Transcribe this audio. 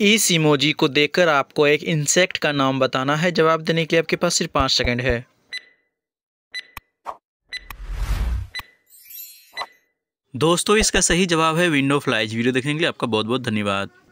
इस इमोजी को देखकर आपको एक इंसेक्ट का नाम बताना है जवाब देने के लिए आपके पास सिर्फ पाँच सेकंड है दोस्तों इसका सही जवाब है विंडो फ्लाइज वीडियो देखने के लिए आपका बहुत बहुत धन्यवाद